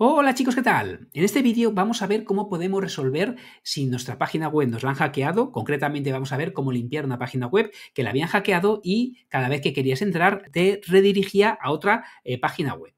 Hola chicos, ¿qué tal? En este vídeo vamos a ver cómo podemos resolver si nuestra página web nos la han hackeado. Concretamente vamos a ver cómo limpiar una página web que la habían hackeado y cada vez que querías entrar te redirigía a otra eh, página web.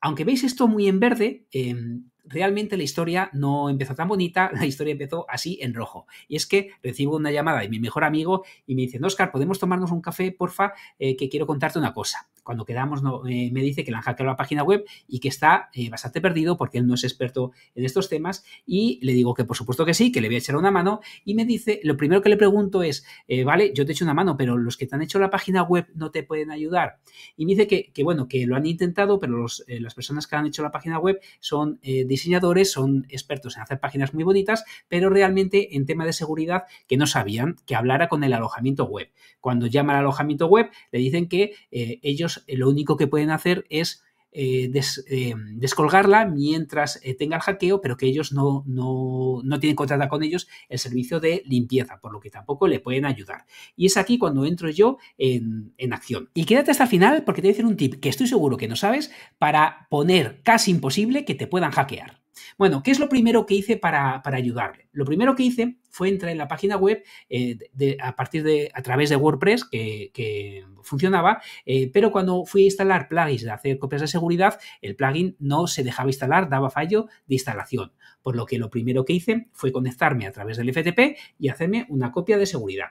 Aunque veis esto muy en verde, em, realmente la historia no empezó tan bonita, la historia empezó así en rojo. Y es que recibo una llamada de mi mejor amigo y me dice, Oscar, ¿podemos tomarnos un café, porfa? Eh, que quiero contarte una cosa cuando quedamos eh, me dice que le han hackeado la página web y que está eh, bastante perdido porque él no es experto en estos temas y le digo que por supuesto que sí, que le voy a echar una mano y me dice, lo primero que le pregunto es, eh, vale, yo te echo una mano, pero los que te han hecho la página web no te pueden ayudar. Y me dice que, bueno, que lo han intentado, pero las personas que han hecho la página web son diseñadores, son expertos en hacer páginas muy bonitas, pero realmente en tema de seguridad que no sabían que hablara con el alojamiento web. Cuando llama al alojamiento web, le dicen que ellos eh, lo único que pueden hacer es eh, eh, descolgarla mientras tenga el hackeo, pero que ellos no, no, no, tienen contrata con ellos el servicio de limpieza, por lo que tampoco le pueden ayudar. Y es aquí cuando entro yo en, en acción. Y quédate hasta el final porque te voy a decir un tip que estoy seguro que no sabes para poner casi imposible que te puedan hackear. Bueno, ¿qué es lo primero que hice para, para ayudarle? Lo primero que hice fue entrar en la página web eh, a partir de, a través de WordPress que, funcionaba, eh, pero cuando fui a instalar plugins de hacer copias de seguridad, el plugin no se dejaba instalar, daba fallo de instalación. Por lo que lo primero que hice fue conectarme a través del FTP y hacerme una copia de seguridad.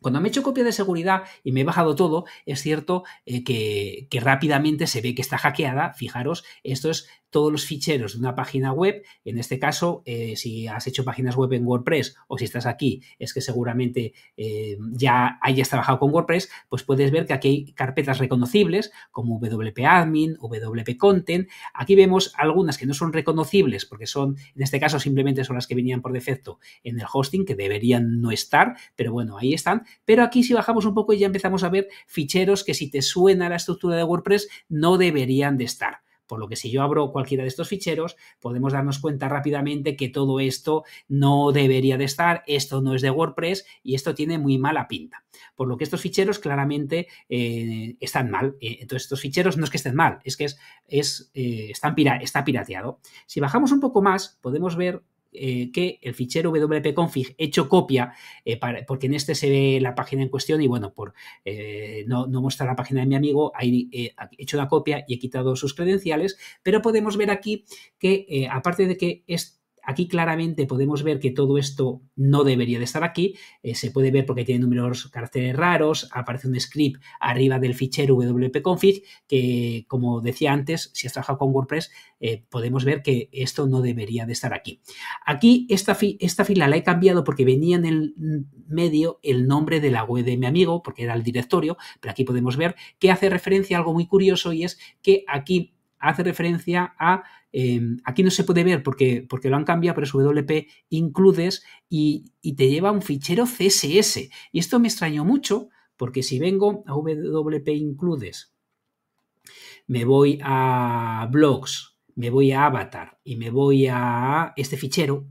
Cuando me he hecho copia de seguridad y me he bajado todo, es cierto eh, que, rápidamente se ve que está hackeada. Fijaros, esto es todos los ficheros de una página web. En este caso, eh, si has hecho páginas web en WordPress o si estás aquí, es que seguramente eh, ya hayas trabajado con WordPress, pues puedes ver que aquí hay carpetas reconocibles como wp-admin, wp-content. Aquí vemos algunas que no son reconocibles porque son, en este caso, simplemente son las que venían por defecto en el hosting, que deberían no estar, pero bueno, ahí están pero aquí si bajamos un poco ya empezamos a ver ficheros que si te suena la estructura de WordPress no deberían de estar. Por lo que si yo abro cualquiera de estos ficheros, podemos darnos cuenta rápidamente que todo esto no debería de estar, esto no es de WordPress y esto tiene muy mala pinta. Por lo que estos ficheros claramente eh, están mal. Eh, entonces estos ficheros no es que estén mal, es que eh, están está pirateado. Si bajamos un poco más, podemos ver eh, que el fichero wp-config hecho copia, eh, porque en este se ve la página en cuestión y bueno, por eh, no, no, mostrar la página de mi amigo, he hecho la copia y he quitado sus credenciales, pero podemos ver aquí que aparte de que es, Aquí claramente podemos ver que todo esto no debería de estar aquí. Eh, se puede ver porque tiene números caracteres raros. Aparece un script arriba del fichero wp-config que, como decía antes, si has trabajado con WordPress, eh, podemos ver que esto no debería de estar aquí. Aquí esta, esta fila la he cambiado porque venía en el medio el nombre de la web de mi amigo, porque era el directorio, pero aquí podemos ver que hace referencia a algo muy curioso y es que aquí hace referencia a Em, aquí no se puede ver porque, porque lo han cambiado, pero es WP includes y, y te lleva un fichero CSS. Y esto me extrañó mucho porque si vengo a WP includes, me voy a blogs, me voy a avatar y me voy a este fichero,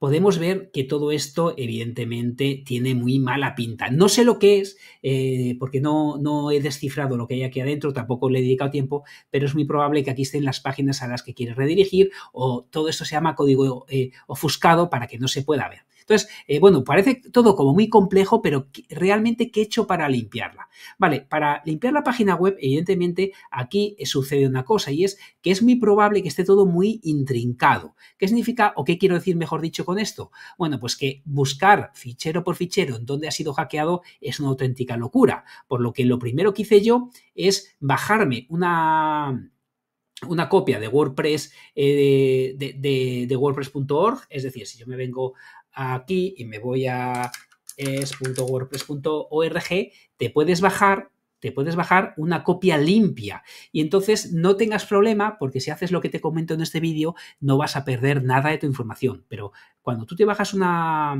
podemos ver que todo esto evidentemente tiene muy mala pinta. No sé lo que es, eh, porque no, no, he descifrado lo que hay aquí adentro, tampoco le he dedicado tiempo, pero es muy probable que aquí estén las páginas a las que quieres redirigir o todo esto se llama código eh, ofuscado para que no se pueda ver. Entonces, eh, bueno, parece todo como muy complejo, pero realmente, ¿qué he hecho para limpiarla? Vale, para limpiar la página web, evidentemente, aquí eh, sucede una cosa y es que es muy probable que esté todo muy intrincado. ¿Qué significa o qué quiero decir, mejor dicho, con esto? Bueno, pues que buscar fichero por fichero en dónde ha sido hackeado es una auténtica locura. Por lo que lo primero que hice yo es bajarme una una copia de WordPress eh, de, de WordPress.org, es decir, si yo me vengo aquí y me voy a es.wordpress.org, te puedes bajar te puedes bajar una copia limpia y entonces no tengas problema porque si haces lo que te comento en este vídeo no vas a perder nada de tu información. Pero cuando tú te bajas una,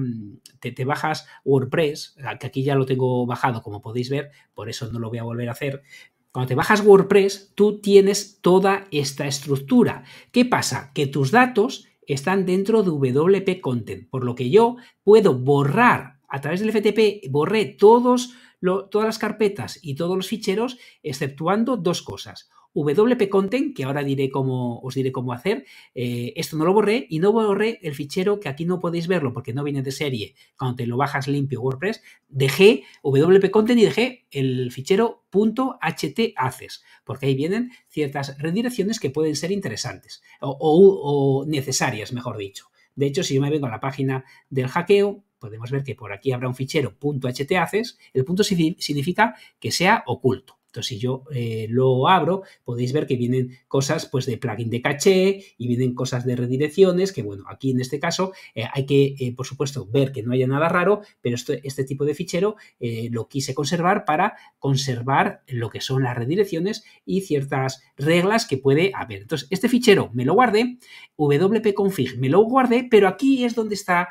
te, te, bajas WordPress, que aquí ya lo tengo bajado como podéis ver, por eso no lo voy a volver a hacer. Cuando te bajas WordPress, tú tienes toda esta estructura. ¿Qué pasa? Que tus datos están dentro de WP Content, por lo que yo puedo borrar a través del FTP, borré todas las carpetas y todos los ficheros, exceptuando dos cosas. WP Content, que ahora diré cómo, os diré cómo hacer. Eh, esto no lo borré y no borré el fichero que aquí no podéis verlo porque no viene de serie cuando te lo bajas limpio WordPress. Dejé WP Content y dejé el fichero .htaces porque ahí vienen ciertas redirecciones que pueden ser interesantes o, necesarias, mejor dicho. De hecho, si yo me vengo a la página del hackeo, podemos ver que por aquí habrá un fichero .htaces. El punto significa que sea oculto. Entonces, si yo eh, lo abro, podéis ver que vienen cosas pues, de plugin de caché y vienen cosas de redirecciones, que bueno, aquí en este caso eh, hay que, eh, por supuesto, ver que no haya nada raro, pero este tipo de fichero lo quise conservar para conservar lo que son las redirecciones y ciertas reglas que puede haber. Entonces, este fichero me lo guardé, wp-config me lo guardé, pero aquí es donde está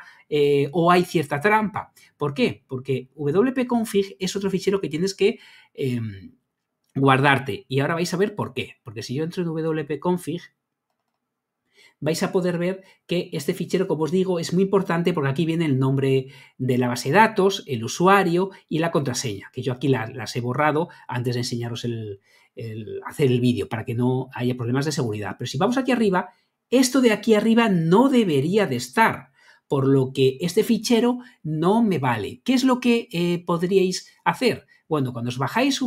o hay cierta trampa. ¿Por qué? Porque wp-config es otro fichero que tienes que em, guardarte. Y ahora vais a ver por qué. Porque si yo entro en wp-config, vais a poder ver que este fichero, como os digo, es muy importante porque aquí viene el nombre de la base de datos, el usuario y la contraseña, que yo aquí las, he borrado antes de enseñaros el, hacer el vídeo para que no haya problemas de seguridad. Pero si vamos aquí arriba, esto de aquí arriba no debería de estar, por lo que este fichero no me vale. ¿Qué es lo que eh, podríais hacer? Bueno, cuando os bajáis,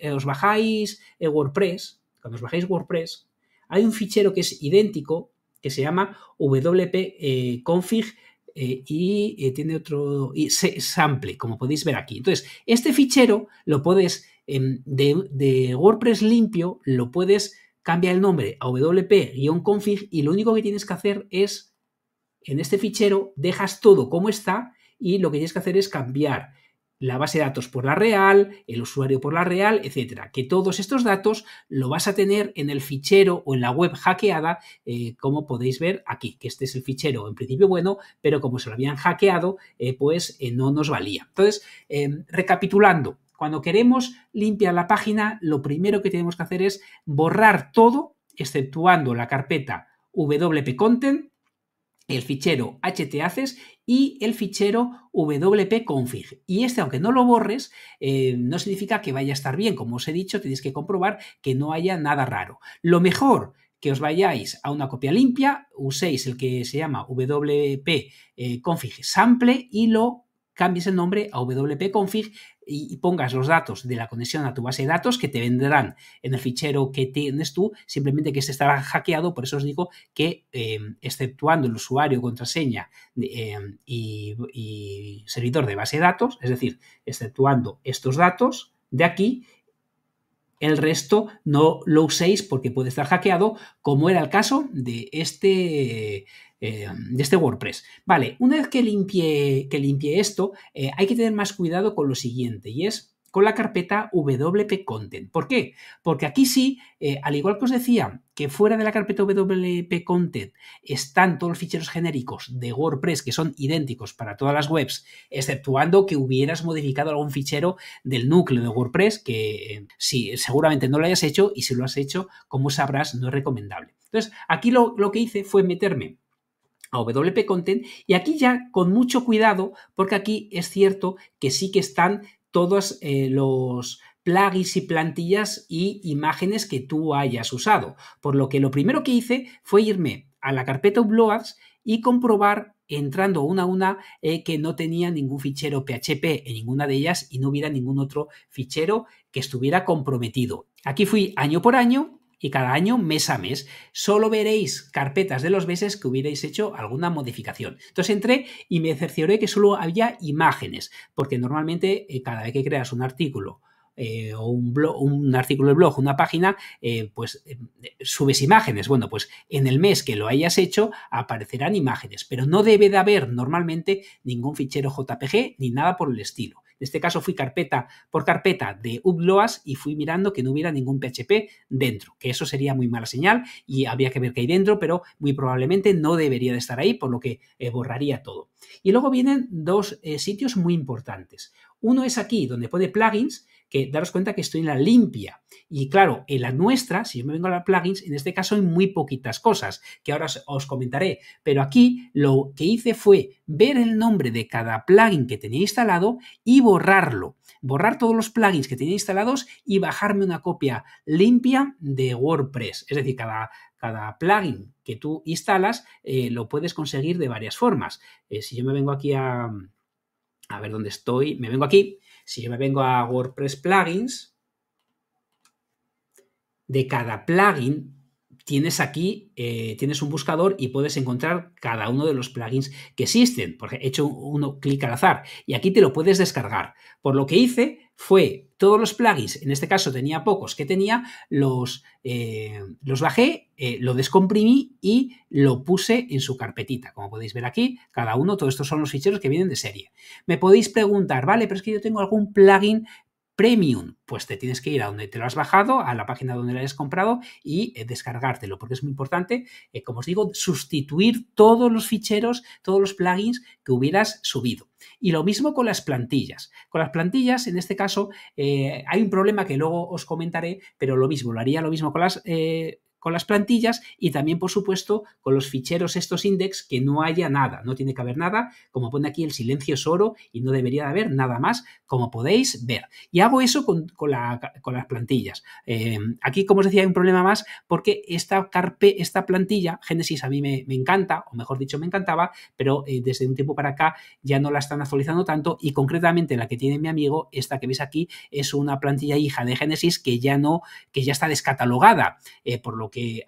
eh, eh, WordPress, cuando os bajáis WordPress, hay un fichero que es idéntico que se llama wp-config eh, y tiene otro y sample, como podéis ver aquí. Entonces, este fichero lo puedes, em, de, de WordPress limpio, lo puedes cambiar el nombre a wp-config y lo único que tienes que hacer es, en este fichero, dejas todo como está y lo que tienes que hacer es cambiar la base de datos por la real, el usuario por la real, etcétera. Que todos estos datos lo vas a tener en el fichero o en la web hackeada, eh, como podéis ver aquí, que este es el fichero en principio bueno, pero como se lo habían hackeado, eh, pues eh, no nos valía. Entonces, em, recapitulando, cuando queremos limpiar la página, lo primero que tenemos que hacer es borrar todo, exceptuando la carpeta wp-content, el fichero htaces y el fichero wp-config. Y este, aunque no lo borres, eh, no significa que vaya a estar bien. Como os he dicho, tenéis que comprobar que no haya nada raro. Lo mejor que os vayáis a una copia limpia, uséis el que se llama wp-config eh, sample y lo cambies el nombre a wp-config y, pongas los datos de la conexión a tu base de datos que te vendrán en el fichero que tienes tú, simplemente que este estará hackeado, por eso os digo que em, exceptuando el usuario, contraseña em, y servidor de base de datos, es decir, exceptuando estos datos de aquí, el resto no lo uséis porque puede estar hackeado, como era el caso de este, eh, de este WordPress. Vale, una vez que limpie, que esto, eh, hay que tener más cuidado con lo siguiente, y es con la carpeta WP Content. ¿Por qué? Porque aquí sí, eh, al igual que os decía, que fuera de la carpeta WP Content están todos los ficheros genéricos de WordPress que son idénticos para todas las webs, exceptuando que hubieras modificado algún fichero del núcleo de WordPress, que eh, seguramente no lo hayas hecho y si lo has hecho, como sabrás, no es recomendable. Entonces, aquí lo, lo que hice fue meterme a WP Content y aquí ya con mucho cuidado porque aquí es cierto que sí que están todos eh, los plugins y plantillas y imágenes que tú hayas usado. Por lo que lo primero que hice fue irme a la carpeta Uploads y comprobar entrando una a una eh, que no tenía ningún fichero PHP en ninguna de ellas y no hubiera ningún otro fichero que estuviera comprometido. Aquí fui año por año y cada año mes a mes solo veréis carpetas de los meses que hubierais hecho alguna modificación. Entonces entré y me cercioré que solo había imágenes, porque normalmente eh, cada vez que creas un artículo eh, o un, blog, un, artículo de blog, una página, eh, pues subes imágenes. Bueno, pues en el mes que lo hayas hecho aparecerán imágenes, pero no debe de haber normalmente ningún fichero JPG ni nada por el estilo. En este caso fui carpeta por carpeta de uploads y fui mirando que no hubiera ningún PHP dentro, que eso sería muy mala señal y habría que ver qué hay dentro, pero muy probablemente no debería de estar ahí, por lo que eh, borraría todo. Y luego vienen dos eh, sitios muy importantes. Uno es aquí, donde pone plugins, que daros cuenta que estoy en la limpia. Y claro, en la nuestra, si yo me vengo a la plugins, en este caso hay muy poquitas cosas que ahora os, comentaré. Pero aquí lo que hice fue ver el nombre de cada plugin que tenía instalado y borrarlo. Borrar todos los plugins que tenía instalados y bajarme una copia limpia de WordPress. Es decir, cada, cada plugin que tú instalas eh, lo puedes conseguir de varias formas. Eh, si yo me vengo aquí a... A ver dónde estoy. Me vengo aquí si yo me vengo a WordPress Plugins, de cada plugin tienes aquí, eh, tienes un buscador y puedes encontrar cada uno de los plugins que existen. Porque he hecho uno clic al azar y aquí te lo puedes descargar. Por lo que hice fue todos los plugins, en este caso tenía pocos que tenía, los, eh, los bajé, eh, lo descomprimí y lo puse en su carpetita. Como podéis ver aquí, cada uno, todos estos son los ficheros que vienen de serie. Me podéis preguntar, vale, pero es que yo tengo algún plugin Premium, pues te tienes que ir a donde te lo has bajado, a la página donde lo hayas comprado y eh, descargártelo, porque es muy importante, eh, como os digo, sustituir todos los ficheros, todos los plugins que hubieras subido. Y lo mismo con las plantillas. Con las plantillas, en este caso, eh, hay un problema que luego os comentaré, pero lo mismo, lo haría lo mismo con las con las plantillas y también, por supuesto, con los ficheros estos index que no haya nada, no tiene que haber nada, como pone aquí el silencio es oro y no debería de haber nada más, como podéis ver. Y hago eso con, con, las plantillas. Eh, aquí, como os decía, hay un problema más porque esta, carpe, esta plantilla, Génesis a mí me, encanta, o mejor dicho, me encantaba, pero eh, desde un tiempo para acá ya no la están actualizando tanto y concretamente la que tiene mi amigo, esta que veis aquí, es una plantilla hija de Génesis que ya no, que ya está descatalogada, eh, por lo que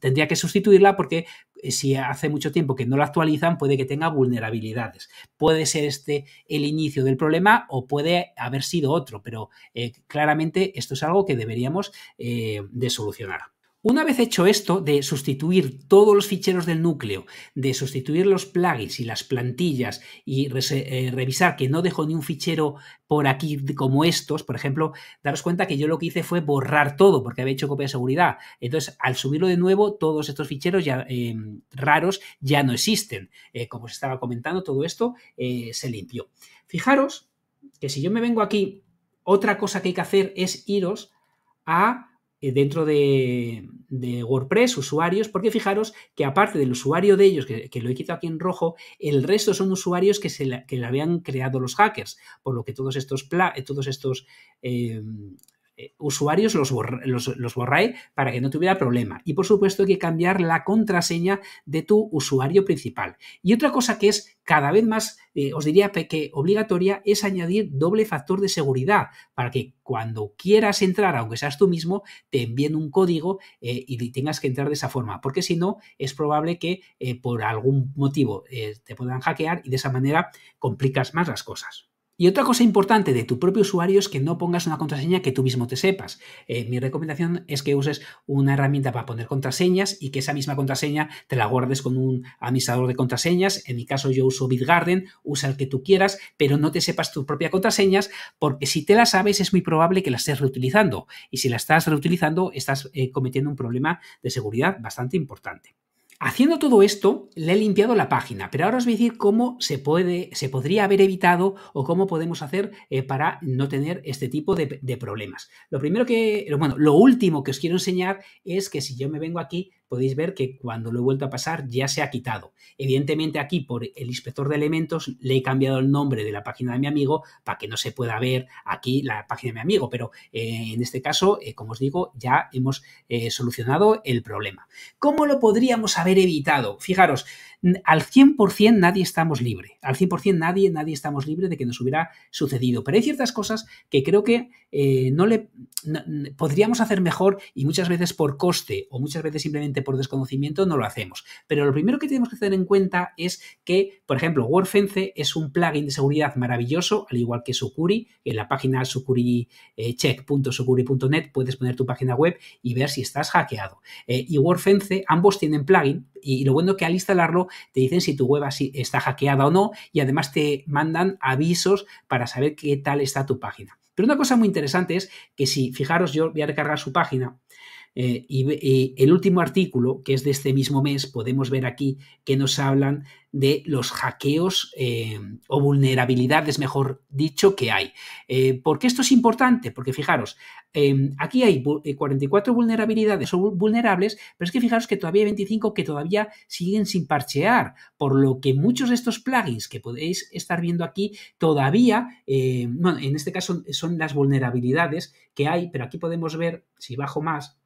tendría que sustituirla porque eh, si hace mucho tiempo que no la actualizan puede que tenga vulnerabilidades. Puede ser este el inicio del problema o puede haber sido otro, pero eh, claramente esto es algo que deberíamos eh, de solucionar. Una vez hecho esto de sustituir todos los ficheros del núcleo, de sustituir los plugins y las plantillas y eh, eh, revisar que no dejo ni un fichero por aquí como estos, por ejemplo, daros cuenta que yo lo que hice fue borrar todo porque había hecho copia de seguridad. Entonces, al subirlo de nuevo, todos estos ficheros ya, eh, raros ya no existen. como os estaba comentando, todo esto se limpió. Fijaros que si yo me vengo aquí, otra cosa que hay que hacer es iros a eh, dentro de, WordPress, usuarios, porque fijaros que aparte del usuario de ellos, que, lo he quitado aquí en rojo, el resto son usuarios que, se que le habían creado los hackers, por lo que todos estos, eh, todos estos eh, eh, usuarios los, borrae para que no tuviera problema. Y por supuesto hay que cambiar la contraseña de tu usuario principal. Y otra cosa que es cada vez más, eh, os diría que obligatoria, es añadir doble factor de seguridad para que cuando quieras entrar, aunque seas tú mismo, te envíen un código eh, y tengas que entrar de esa forma. Porque si no, es probable que por algún motivo te puedan hackear y de esa manera complicas más las cosas. Y otra cosa importante de tu propio usuario es que no pongas una contraseña que tú mismo te sepas. Eh, mi recomendación es que uses una herramienta para poner contraseñas y que esa misma contraseña te la guardes con un administrador de contraseñas. En mi caso yo uso Bitgarden, usa el que tú quieras, pero no te sepas tu propia contraseña porque si te la sabes es muy probable que la estés reutilizando. Y si la estás reutilizando estás eh, cometiendo un problema de seguridad bastante importante. Haciendo todo esto, le he limpiado la página, pero ahora os voy a decir cómo se, puede, se podría haber evitado o cómo podemos hacer eh, para no tener este tipo de, problemas. Lo primero que, bueno, lo último que os quiero enseñar es que si yo me vengo aquí, podéis ver que cuando lo he vuelto a pasar ya se ha quitado. Evidentemente aquí por el inspector de elementos le he cambiado el nombre de la página de mi amigo para que no se pueda ver aquí la página de mi amigo, pero eh, en este caso, eh, como os digo, ya hemos eh, solucionado el problema. ¿Cómo lo podríamos haber evitado? Fijaros, al 100% nadie estamos libre, al 100% nadie, nadie estamos libre de que nos hubiera sucedido, pero hay ciertas cosas que creo que no le podríamos hacer mejor y muchas veces por coste o muchas veces simplemente por desconocimiento no lo hacemos. Pero lo primero que tenemos que tener en cuenta es que, por ejemplo, WordFence es un plugin de seguridad maravilloso, al igual que Sucuri. En la página sucuricheck.sucuri.net eh, puedes poner tu página web y ver si estás hackeado. Eh, y WordFence, ambos tienen plugin y lo bueno que al instalarlo te dicen si tu web está hackeada o no y además te mandan avisos para saber qué tal está tu página. Pero una cosa muy interesante es que si, fijaros, yo voy a recargar su página eh, y, eh, el último artículo, que es de este mismo mes, podemos ver aquí que nos hablan de los hackeos eh, o vulnerabilidades, mejor dicho, que hay. ¿Por qué esto es importante? Porque fijaros, aquí hay 44 vulnerabilidades o vulnerables, pero es que fijaros que todavía hay 25 que todavía siguen sin parchear, por lo que muchos de estos plugins que podéis estar viendo aquí todavía, bueno, en este caso son las vulnerabilidades que hay, pero aquí podemos ver, si bajo más,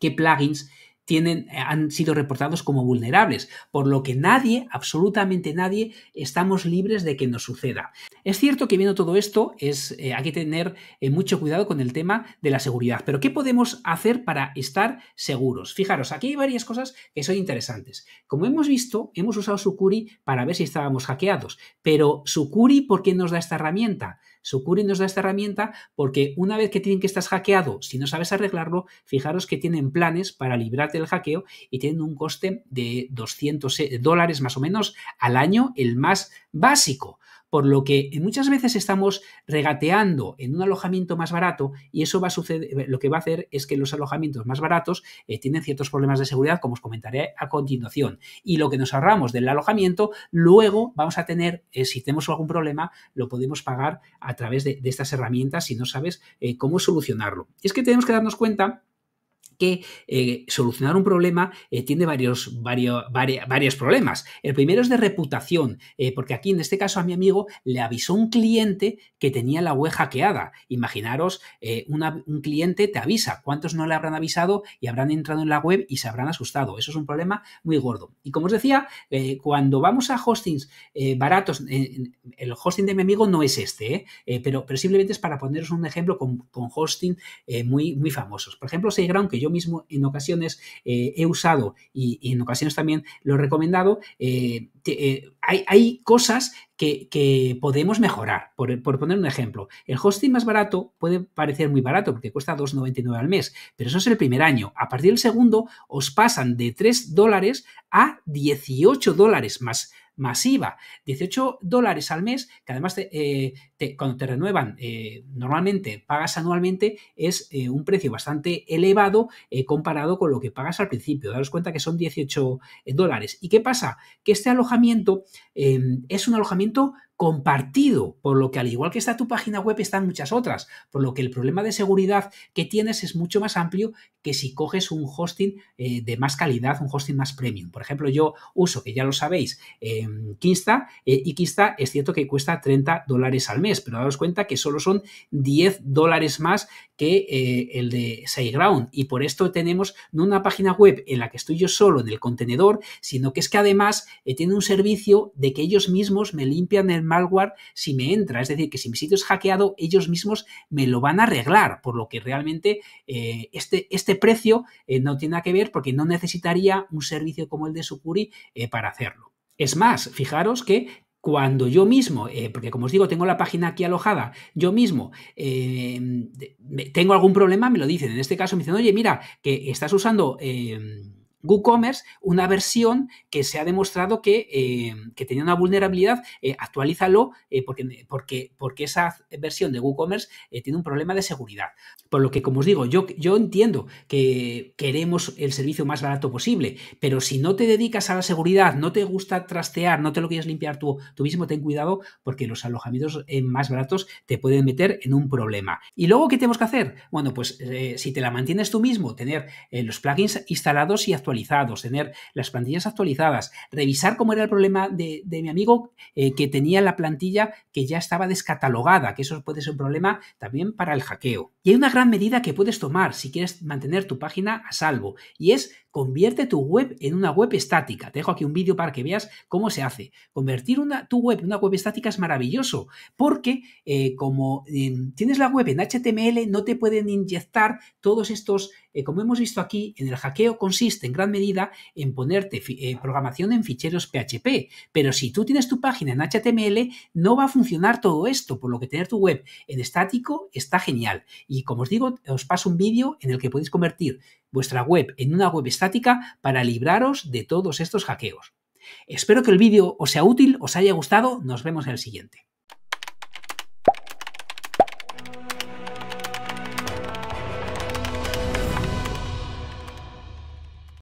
qué plugins tienen, eh, han sido reportados como vulnerables, por lo que nadie, absolutamente nadie, estamos libres de que nos suceda. Es cierto que viendo todo esto, es, eh, hay que tener eh, mucho cuidado con el tema de la seguridad, pero ¿qué podemos hacer para estar seguros? Fijaros, aquí hay varias cosas que son interesantes. Como hemos visto, hemos usado Sucuri para ver si estábamos hackeados, pero Sucuri, ¿por qué nos da esta herramienta? Sucuri nos da esta herramienta porque una vez que tienen que estar hackeado, si no sabes arreglarlo, fijaros que tienen planes para librarte del hackeo y tienen un coste de 200 eh, dólares más o menos al año, el más básico por lo que muchas veces estamos regateando en un alojamiento más barato y eso va a suceder, eh, lo que va a hacer es que los alojamientos más baratos eh, tienen ciertos problemas de seguridad, como os comentaré a continuación. Y lo que nos ahorramos del alojamiento, luego vamos a tener, eh, si tenemos algún problema, lo podemos pagar a través de, estas herramientas si no sabes cómo solucionarlo. Y es que tenemos que darnos cuenta que eh, solucionar un problema eh, tiene varios, varios, varios, varios, problemas. El primero es de reputación, eh, porque aquí en este caso a mi amigo le avisó un cliente que tenía la web hackeada. Imaginaros, un cliente te avisa, ¿cuántos no le habrán avisado y habrán entrado en la web y se habrán asustado? Eso es un problema muy gordo. Y como os decía, cuando vamos a hostings baratos, el hosting de mi amigo no es este, pero, pero, simplemente es para poneros un ejemplo con, con hosting muy, muy famosos. Por ejemplo, SiteGround, que yo mismo en ocasiones eh, he usado y, en ocasiones también lo he recomendado, eh, eh, hay, cosas que, podemos mejorar. Por, por, poner un ejemplo, el hosting más barato puede parecer muy barato porque cuesta 2,99 al mes, pero eso es el primer año. A partir del segundo os pasan de 3 dólares a 18 dólares más masiva. 18 dólares al mes, que además te, eh, cuando te renuevan eh, normalmente pagas anualmente, es eh, un precio bastante elevado comparado con lo que pagas al principio. Daros cuenta que son 18 dólares. ¿Y qué pasa? Que este alojamiento es un alojamiento compartido, por lo que al igual que está tu página web están muchas otras, por lo que el problema de seguridad que tienes es mucho más amplio que si coges un hosting eh, de más calidad, un hosting más premium. Por ejemplo, yo uso, que ya lo sabéis, en em, Kinsta eh, y Kinsta es cierto que cuesta 30 dólares al mes, pero daos cuenta que solo son 10 dólares más que eh, el de SiteGround y por esto tenemos no una página web en la que estoy yo solo en el contenedor, sino que es que además tiene un servicio de que ellos mismos me limpian el malware si me entra. Es decir, que si mi sitio es hackeado, ellos mismos me lo van a arreglar, por lo que realmente eh, este, este, precio eh, no tiene nada que ver porque no necesitaría un servicio como el de Sucuri eh, para hacerlo. Es más, fijaros que cuando yo mismo, porque como os digo, tengo la página aquí alojada, yo mismo tengo algún problema, me lo dicen. En este caso me dicen, oye, mira, que estás usando... WooCommerce una versión que se ha demostrado que, eh, tenía una vulnerabilidad, eh, actualízalo eh, porque, porque, porque, esa versión de WooCommerce tiene un problema de seguridad. Por lo que, como os digo, yo, yo entiendo que queremos el servicio más barato posible, pero si no te dedicas a la seguridad, no te gusta trastear, no te lo quieres limpiar tú, mismo, ten cuidado porque los alojamientos más baratos te pueden meter en un problema. ¿Y luego qué tenemos que hacer? Bueno, pues si te la mantienes tú mismo, tener los plugins instalados y actualizados tener las plantillas actualizadas, revisar cómo era el problema de, mi amigo eh, que tenía la plantilla que ya estaba descatalogada, que eso puede ser un problema también para el hackeo hay una gran medida que puedes tomar si quieres mantener tu página a salvo, y es convierte tu web en una web estática. Te dejo aquí un vídeo para que veas cómo se hace. Convertir una, tu web en una web estática es maravilloso, porque eh, como em, tienes la web en HTML, no te pueden inyectar todos estos, eh, como hemos visto aquí, en el hackeo consiste en gran medida en ponerte eh, programación en ficheros PHP, pero si tú tienes tu página en HTML, no va a funcionar todo esto, por lo que tener tu web en estático está genial. Y como os digo, os paso un vídeo en el que podéis convertir vuestra web en una web estática para libraros de todos estos hackeos. Espero que el vídeo os sea útil, os haya gustado, nos vemos en el siguiente.